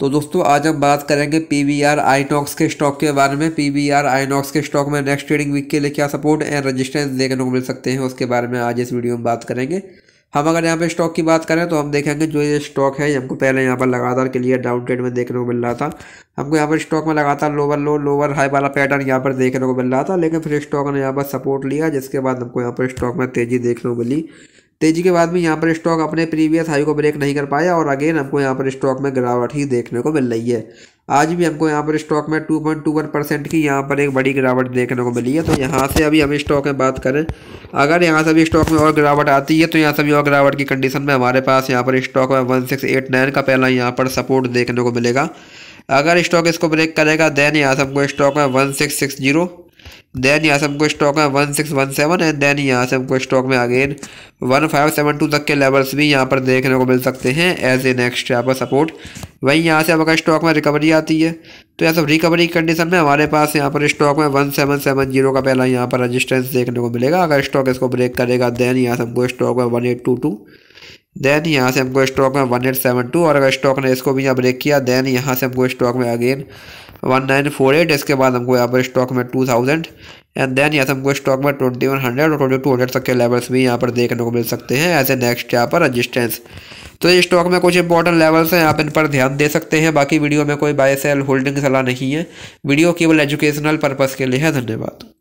तो दोस्तों आज हम बात करेंगे पी वी आर आईनॉक्स के स्टॉक के बारे में पी वी आर आईनॉक्स के स्टॉक में नेक्स्ट ट्रेडिंग वीक के लिए क्या सपोर्ट एंड रजिस्टेंस देखने को मिल सकते हैं उसके बारे में आज इस वीडियो में बात करेंगे हम अगर यहाँ पे स्टॉक की बात करें तो हम देखेंगे जो ये स्टॉक है हमको पहले यहाँ पर लगातार क्लियर डाउन ट्रेड में देखने को मिल रहा था हमको यहाँ पर स्टॉक में लगातार लोअर लो लोअर हाई वाला पैटर्न यहाँ पर देखने को मिल रहा था लेकिन फिर स्टॉक ने यहाँ पर सपोर्ट लिया जिसके बाद हमको यहाँ पर स्टॉक में तेज़ी देखने को मिली तेजी के बाद भी यहाँ पर स्टॉक अपने प्रीवियस हाई को ब्रेक नहीं कर पाया और अगेन हमको यहाँ पर स्टॉक में गिरावट ही देखने को मिल रही है आज भी हमको यहाँ पर स्टॉक में two two point one percent की यहाँ पर एक बड़ी गिरावट देखने को मिली है तो यहाँ से अभी हम स्टॉक में बात करें अगर यहाँ से अभी स्टॉक में और गिरावट आती है तो यहाँ से भी और गिरावट की कंडीशन में हमारे पास यहाँ पर स्टॉक में नाइन का पहला यहाँ पर सपोर्ट देखने को मिलेगा अगर स्टॉक इसको ब्रेक करेगा देन यहाँ से हमको स्टॉक में one six six zero then यहाँ से हमको स्टॉक में one six one seven and then यहाँ से हमको स्टॉक में again one five seven two तक के लेवल्स भी यहाँ पर देखने को मिल सकते हैं एज ए नेक्स्ट यहाँ पर सपोर्ट वहीं यहाँ से अगर स्टॉक में रिकवरी आती है तो यह सब रिकवरी कंडीशन में हमारे पास यहाँ पर स्टॉक में वन सेवन सेवन जीरो का पहला यहाँ पर रजिस्टेंस देखने को मिलेगा अगर स्टॉक इसको ब्रेक करेगा देन यहाँ से हमको स्टॉक में one eight two two then यहाँ से हमको स्टॉक में वन एट सेवन टू और अगर स्टॉक ने इसको भी यहाँ ब्रेक किया देन यहाँ से हमको स्टॉक में again one nine four eight इसके बाद हमको यहाँ पर स्टॉक में टू थाउजेंड एंड देन यहाँ से हमको स्टॉक में ट्वेंटी वन हंड्रेड और ट्वेंटी टू हंड्रेड तक के लेवल्स भी यहाँ पर देखने को मिल सकते हैं ऐसे नेक्स्ट यहाँ पर रजिस्टेंस तो ये स्टॉक में कुछ इंपॉर्टेंट लेवल्स हैं आप इन पर ध्यान दे सकते हैं बाकी वीडियो में कोई बाय सेल होल्डिंग सलाह नहीं है वीडियो केवल एजुकेशनल पर्पज़ के लिए है धन्यवाद